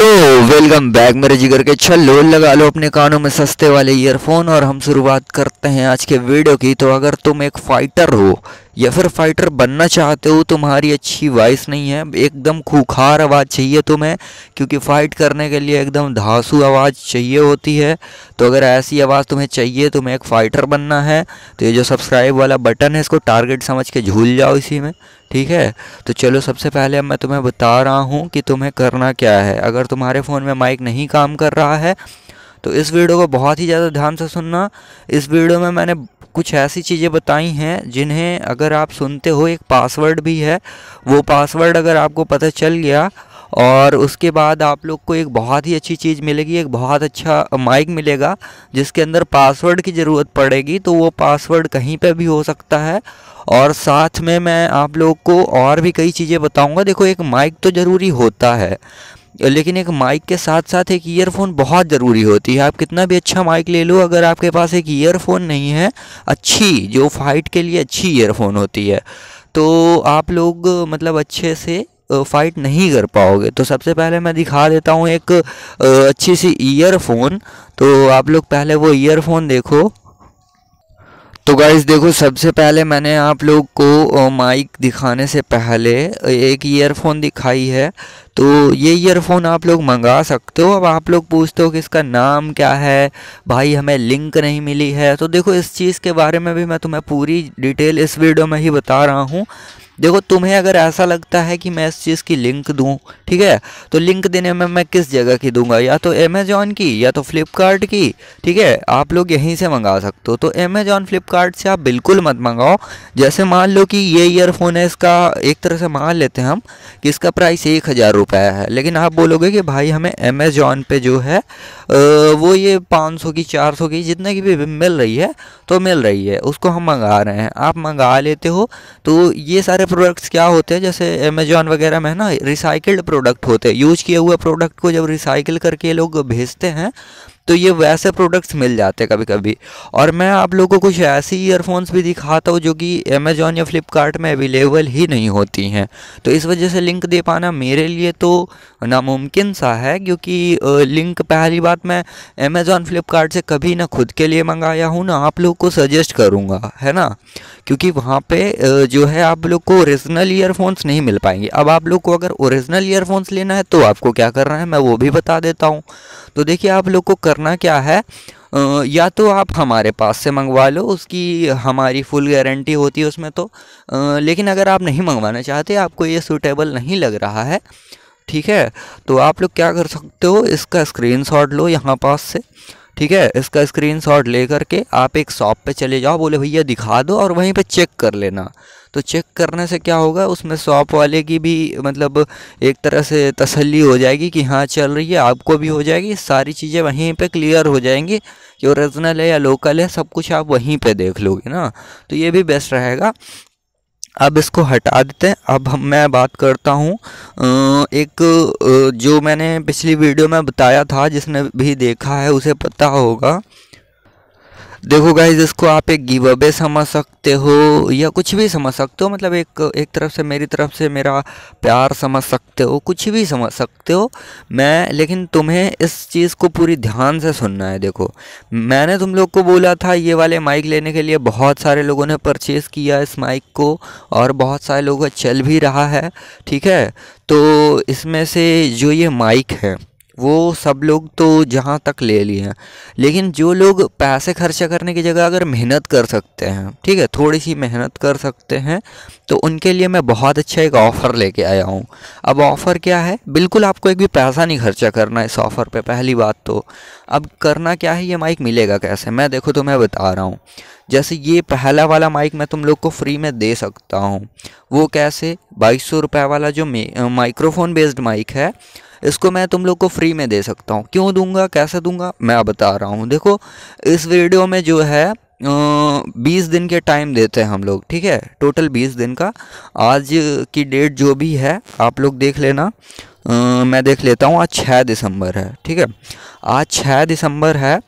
तो welcome back मेरे जिगर के छल्लो लगा लो अपने कानों में सस्ते वाले ईयरफोन और हम शुरुआत करते हैं आज के वीडियो की तो अगर तुम एक फाइटर हो या फिर फाइटर बनना चाहते हो तुम्हारी अच्छी वॉइस नहीं है एकदम खूखार आवाज़ चाहिए तुम्हें क्योंकि फ़ाइट करने के लिए एकदम धासू आवाज़ चाहिए होती है तो अगर ऐसी आवाज़ तुम्हें चाहिए तुम्हें एक फ़ाइटर बनना है तो ये जो सब्सक्राइब वाला बटन है इसको टारगेट समझ के झूल जाओ इसी में ठीक है तो चलो सबसे पहले अब मैं तुम्हें बता रहा हूँ कि तुम्हें करना क्या है अगर तुम्हारे फ़ोन में माइक नहीं काम कर रहा है तो इस वीडियो को बहुत ही ज़्यादा ध्यान से सुनना इस वीडियो में मैंने कुछ ऐसी चीज़ें बताई हैं जिन्हें अगर आप सुनते हो एक पासवर्ड भी है वो पासवर्ड अगर आपको पता चल गया और उसके बाद आप लोग को एक बहुत ही अच्छी चीज़ मिलेगी एक बहुत अच्छा माइक मिलेगा जिसके अंदर पासवर्ड की ज़रूरत पड़ेगी तो वो पासवर्ड कहीं पे भी हो सकता है और साथ में मैं आप लोग को और भी कई चीज़ें बताऊँगा देखो एक माइक तो ज़रूरी होता है लेकिन एक माइक के साथ साथ एक ईयरफोन बहुत ज़रूरी होती है आप कितना भी अच्छा माइक ले लो अगर आपके पास एक ईयरफोन नहीं है अच्छी जो फाइट के लिए अच्छी ईयरफोन होती है तो आप लोग मतलब अच्छे से फाइट नहीं कर पाओगे तो सबसे पहले मैं दिखा देता हूँ एक अच्छी सी ईयरफोन तो आप लोग पहले वो ईयरफोन देखो तो गाइज़ देखो सबसे पहले मैंने आप लोग को माइक दिखाने से पहले एक ईयरफोन दिखाई है तो ये ईयरफोन आप लोग मंगा सकते हो अब आप लोग पूछते हो कि इसका नाम क्या है भाई हमें लिंक नहीं मिली है तो देखो इस चीज़ के बारे में भी मैं तुम्हें पूरी डिटेल इस वीडियो में ही बता रहा हूँ देखो तुम्हें अगर ऐसा लगता है कि मैं इस चीज़ की लिंक दूँ ठीक है तो लिंक देने में मैं किस जगह की दूंगा या तो अमेजोन की या तो फ्लिपकार्ट की ठीक है आप लोग यहीं से मंगा सकते हो तो अमेजोन फ्लिपकार्ट से आप बिल्कुल मत मंगाओ जैसे मान लो कि ये ईयरफोन है इसका एक तरह से मान लेते हैं हम कि इसका प्राइस एक हज़ार है लेकिन आप बोलोगे कि भाई हमें अमेजोन पर जो है वो ये पाँच सौ की चार सौ की जितने की भी मिल रही है तो मिल रही है उसको हम मंगा रहे हैं आप मंगा लेते हो तो ये सारे प्रोडक्ट्स क्या होते हैं जैसे अमेजोन वगैरह में है ना रिसाइकल्ड प्रोडक्ट होते हैं यूज किए हुए प्रोडक्ट को जब रिसाइकिल करके लोग भेजते हैं तो ये वैसे प्रोडक्ट्स मिल जाते हैं कभी कभी और मैं आप लोगों को कुछ ऐसी ईयरफोन्स भी दिखाता हूँ जो कि अमेज़ॉन या फ्लिपकार्ट में अवेलेबल ही नहीं होती हैं तो इस वजह से लिंक दे पाना मेरे लिए तो नामुमकिन सा है क्योंकि लिंक पहली बात मैं अमेज़ॉन फ्लिपकार्ट से कभी ना खुद के लिए मंगाया हूँ ना आप लोग को सजेस्ट करूँगा है ना क्योंकि वहाँ पे जो है आप लोग को ओरिजिनल ईयरफोन्स नहीं मिल पाएंगे अब आप लोग को अगर ओरिजिनल ईयरफोन्स लेना है तो आपको क्या करना है मैं वो भी बता देता हूँ तो देखिए आप लोग को कर करना क्या है या तो आप हमारे पास से मंगवा लो उसकी हमारी फुल गारंटी होती है उसमें तो लेकिन अगर आप नहीं मंगवाना चाहते आपको ये सूटेबल नहीं लग रहा है ठीक है तो आप लोग क्या कर सकते हो इसका स्क्रीनशॉट लो यहाँ पास से ठीक है इसका स्क्रीनशॉट ले करके आप एक शॉप पे चले जाओ बोले भैया दिखा दो और वहीं पे चेक कर लेना तो चेक करने से क्या होगा उसमें शॉप वाले की भी मतलब एक तरह से तसल्ली हो जाएगी कि हाँ चल रही है आपको भी हो जाएगी सारी चीज़ें वहीं पे क्लियर हो जाएंगी कि ओरिजिनल है या लोकल है सब कुछ आप वहीं पे देख लोगे ना तो ये भी बेस्ट रहेगा अब इसको हटा देते हैं अब हम मैं बात करता हूँ एक जो मैंने पिछली वीडियो में बताया था जिसने भी देखा है उसे पता होगा देखो गाइज इसको आप एक गिव अवे समझ सकते हो या कुछ भी समझ सकते हो मतलब एक एक तरफ से मेरी तरफ से मेरा प्यार समझ सकते हो कुछ भी समझ सकते हो मैं लेकिन तुम्हें इस चीज़ को पूरी ध्यान से सुनना है देखो मैंने तुम लोग को बोला था ये वाले माइक लेने के लिए बहुत सारे लोगों ने परचेज़ किया इस माइक को और बहुत सारे लोगों चल भी रहा है ठीक है तो इसमें से जो ये माइक है वो सब लोग तो जहाँ तक ले लिए हैं लेकिन जो लोग पैसे खर्चा करने की जगह अगर मेहनत कर सकते हैं ठीक है थोड़ी सी मेहनत कर सकते हैं तो उनके लिए मैं बहुत अच्छा एक ऑफ़र लेके आया हूँ अब ऑफ़र क्या है बिल्कुल आपको एक भी पैसा नहीं खर्चा करना इस ऑफ़र पे पहली बात तो अब करना क्या है ये माइक मिलेगा कैसे मैं देखो तो मैं बता रहा हूँ जैसे ये पहला वाला माइक मैं तुम लोग को फ्री में दे सकता हूँ वो कैसे बाईस सौ वाला जो माइक्रोफोन बेस्ड माइक है इसको मैं तुम लोग को फ्री में दे सकता हूँ क्यों दूंगा कैसे दूंगा मैं बता रहा हूँ देखो इस वीडियो में जो है बीस दिन के टाइम देते हैं हम लोग ठीक है टोटल बीस दिन का आज की डेट जो भी है आप लोग देख लेना आ, मैं देख लेता हूँ आज छः दिसंबर है ठीक है आज छः दिसंबर है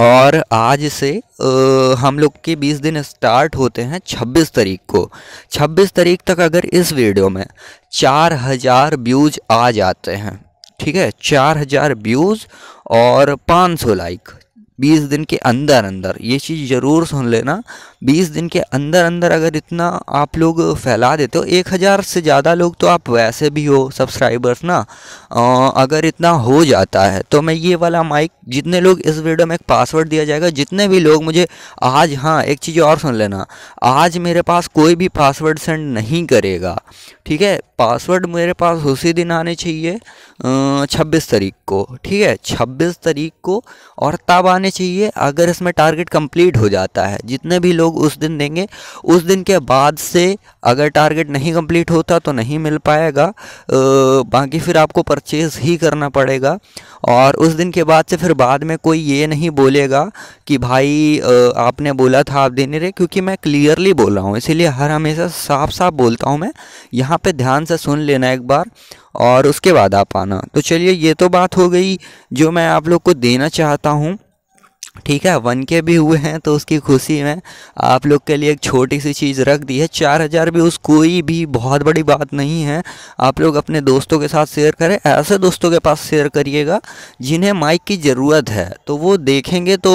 और आज से आ, हम लोग के 20 दिन स्टार्ट होते हैं 26 तारीख को 26 तारीख तक अगर इस वीडियो में 4000 व्यूज आ जाते हैं ठीक है 4000 व्यूज और 500 लाइक बीस दिन के अंदर अंदर ये चीज़ ज़रूर सुन लेना बीस दिन के अंदर अंदर अगर इतना आप लोग फैला देते हो एक हज़ार से ज़्यादा लोग तो आप वैसे भी हो सब्सक्राइबर्स ना आ, अगर इतना हो जाता है तो मैं ये वाला माइक जितने लोग इस वीडियो में एक पासवर्ड दिया जाएगा जितने भी लोग मुझे आज हाँ एक चीज़ और सुन लेना आज मेरे पास कोई भी पासवर्ड सेंड नहीं करेगा ठीक है पासवर्ड मेरे पास उसी दिन आने चाहिए छब्बीस तारीख को ठीक है छब्बीस तारीख को और तब आने चाहिए अगर इसमें टारगेट कंप्लीट हो जाता है जितने भी लोग उस दिन देंगे उस दिन के बाद से अगर टारगेट नहीं कंप्लीट होता तो नहीं मिल पाएगा बाकी फिर आपको परचेज़ ही करना पड़ेगा और उस दिन के बाद से फिर बाद में कोई ये नहीं बोलेगा कि भाई आपने बोला था आप देने रहे क्योंकि मैं क्लियरली बोल रहा हूँ इसीलिए हर हमेशा साफ साफ बोलता हूँ मैं यहाँ पे ध्यान से सुन लेना एक बार और उसके बाद आप आना तो चलिए ये तो बात हो गई जो मैं आप लोग को देना चाहता हूँ ठीक है वन के भी हुए हैं तो उसकी खुशी में आप लोग के लिए एक छोटी सी चीज़ रख दी है चार हज़ार भी उस कोई भी बहुत बड़ी बात नहीं है आप लोग अपने दोस्तों के साथ शेयर करें ऐसे दोस्तों के पास शेयर करिएगा जिन्हें माइक की ज़रूरत है तो वो देखेंगे तो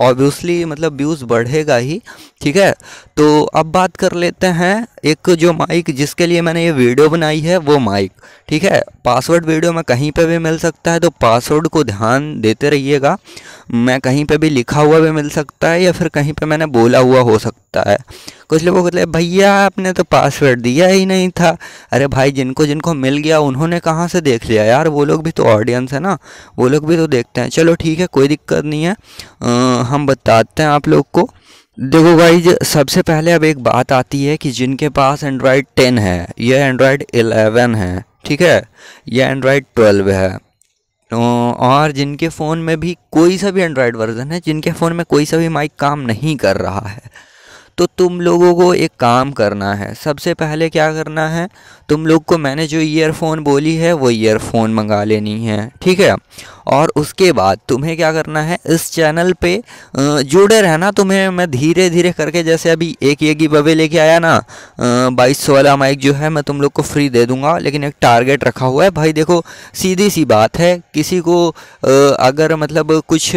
ऑब्वियसली मतलब व्यूज़ बढ़ेगा ही ठीक है तो अब बात कर लेते हैं एक जो माइक जिसके लिए मैंने ये वीडियो बनाई है वो माइक ठीक है पासवर्ड वीडियो में कहीं पे भी मिल सकता है तो पासवर्ड को ध्यान देते रहिएगा मैं कहीं पे भी लिखा हुआ भी मिल सकता है या फिर कहीं पे मैंने बोला हुआ हो सकता है कुछ लोगों को मतलब भैया आपने तो पासवर्ड दिया ही नहीं था अरे भाई जिनको जिनको मिल गया उन्होंने कहाँ से देख लिया यार वो लोग भी तो ऑडियंस है ना वो लोग भी तो देखते हैं चलो ठीक है कोई दिक्कत नहीं है आ, हम बताते हैं आप लोग को देखो भाई सबसे पहले अब एक बात आती है कि जिनके पास एंड्रॉयड टेन है यह एंड्रॉयड एलेवन है ठीक है यह एंड्रॉयड ट्वेल्व है और जिनके फ़ोन में भी कोई सा भी एंड्रॉयड वर्ज़न है जिनके फ़ोन में कोई सा भी माइक काम नहीं कर रहा है तो तुम लोगों को एक काम करना है सबसे पहले क्या करना है तुम लोग को मैंने जो ईयरफोन बोली है वो ईयरफोन मंगा लेनी है ठीक है और उसके बाद तुम्हें क्या करना है इस चैनल पे जुड़े रहना तुम्हें मैं धीरे धीरे करके जैसे अभी एक ये की बबे लेके आया ना बाईस वाला माइक जो है मैं तुम लोग को फ्री दे दूंगा लेकिन एक टारगेट रखा हुआ है भाई देखो सीधी सी बात है किसी को अगर मतलब कुछ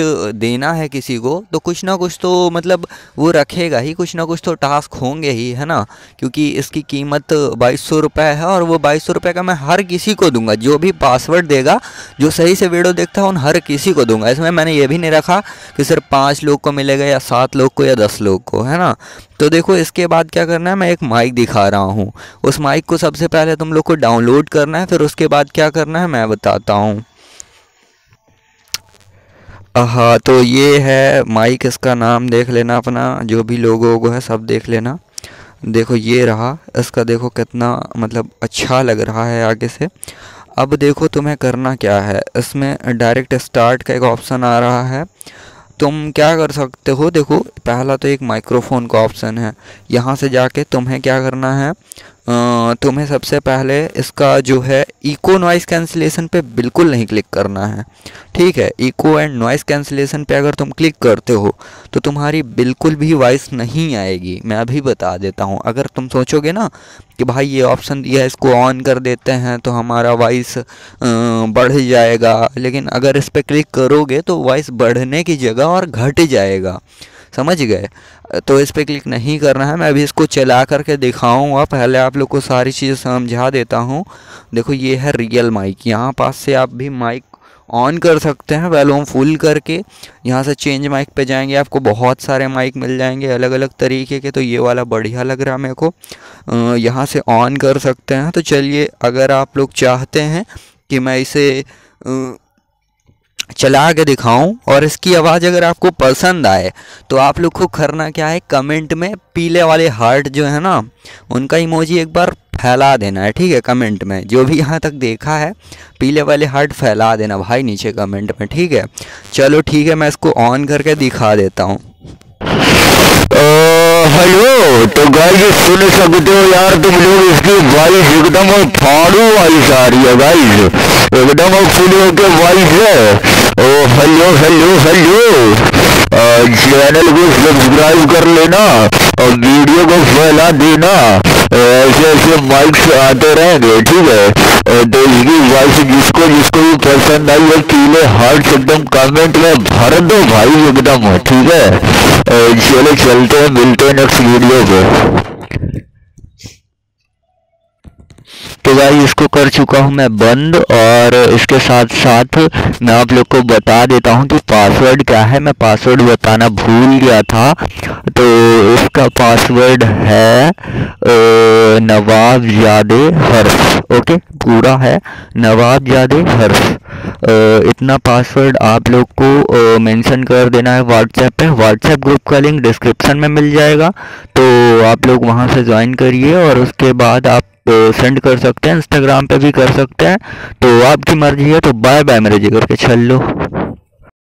देना है किसी को तो कुछ ना कुछ तो मतलब वो रखेगा ही कुछ ना कुछ तो टास्क होंगे ही है ना क्योंकि इसकी कीमत बाईस सौ रुपये है और वो बाईस सौ रुपये का मैं हर किसी को दूंगा जो भी पासवर्ड देगा जो सही से वीडियो देख था उन हर किसी को दूंगा इसमें मैंने ये भी नहीं रखा कि सिर्फ पाँच लोग को मिलेगा या सात लोग को या दस लोग को है ना तो देखो इसके बाद क्या करना है मैं एक माइक दिखा रहा हूँ उस माइक को सबसे पहले तुम लोग को डाउनलोड करना है फिर उसके बाद क्या करना है मैं बताता हूँ हाँ तो ये है माइक इसका नाम देख लेना अपना जो भी लोगों को है सब देख लेना देखो ये रहा इसका देखो कितना मतलब अच्छा लग रहा है आगे से अब देखो तुम्हें करना क्या है इसमें डायरेक्ट स्टार्ट का एक ऑप्शन आ रहा है तुम क्या कर सकते हो देखो पहला तो एक माइक्रोफोन का ऑप्शन है यहाँ से जाके तुम्हें क्या करना है तुम्हें सबसे पहले इसका जो है इको नॉइस कैंसिलेशन पे बिल्कुल नहीं क्लिक करना है ठीक है इको एंड नॉइस कैंसिलेशन पे अगर तुम क्लिक करते हो तो तुम्हारी बिल्कुल भी वॉइस नहीं आएगी मैं अभी बता देता हूँ अगर तुम सोचोगे ना कि भाई ये ऑप्शन दिया है इसको ऑन कर देते हैं तो हमारा वॉइस बढ़ जाएगा लेकिन अगर इस पर क्लिक करोगे तो वॉइस बढ़ने की जगह और घट जाएगा समझ गए तो इस पर क्लिक नहीं करना है मैं अभी इसको चला करके दिखाऊंगा पहले आप लोग को सारी चीज़ें समझा देता हूँ देखो ये है रियल माइक यहाँ पास से आप भी माइक ऑन कर सकते हैं वैलूम फुल करके यहाँ से चेंज माइक पे जाएंगे आपको बहुत सारे माइक मिल जाएंगे अलग अलग तरीके के तो ये वाला बढ़िया लग रहा है मेरे को यहाँ से ऑन कर सकते हैं तो चलिए अगर आप लोग चाहते हैं कि मैं इसे चला के दिखाऊं और इसकी आवाज़ अगर आपको पसंद आए तो आप लोग को करना क्या है कमेंट में पीले वाले हार्ट जो है ना उनका इमोजी एक बार फैला देना है ठीक है कमेंट में जो भी यहाँ तक देखा है पीले वाले हार्ट फैला देना भाई नीचे कमेंट में ठीक है चलो ठीक है मैं इसको ऑन करके दिखा देता हूँ हेलो तो गाइस सुन सकते हो यार तुम लोग इसकी वाइस एकदम फाड़ू वाइस आ रही है गाइस बेटा मैं फुल होके वॉइस है ओ हेलो हेलो हेलो चैनल को सब्सक्राइब कर लेना और वीडियो को फैला देना ऐसे ऐसे माइक्स आते रहेंगे ठीक है तो इसकी वॉइस जिसको जिसको भी पसंद आई वो कीले हार्ट एकदम कमेंट में भर दो भाई एकदम ठीक है चलो चलते हैं मिलते हैं नेक्स्ट वीडियो पे तो भाई इसको कर चुका हूँ मैं बंद और इसके साथ साथ मैं आप लोग को बता देता हूँ कि पासवर्ड क्या है मैं पासवर्ड बताना भूल गया था तो इसका पासवर्ड है नवाब नवाबजादे हर्फ ओके पूरा है नवाब नवाबजादे हर्फ इतना पासवर्ड आप लोग को मेंशन कर देना है व्हाट्सएप पे व्हाट्सएप ग्रुप का लिंक डिस्क्रिप्शन में मिल जाएगा तो आप लोग वहाँ से ज्वाइन करिए और उसके बाद आप सेंड कर सकते हैं इंस्टाग्राम पे भी कर सकते हैं तो आपकी मर्जी है तो बाय बाय मेरे जिगर के छल लो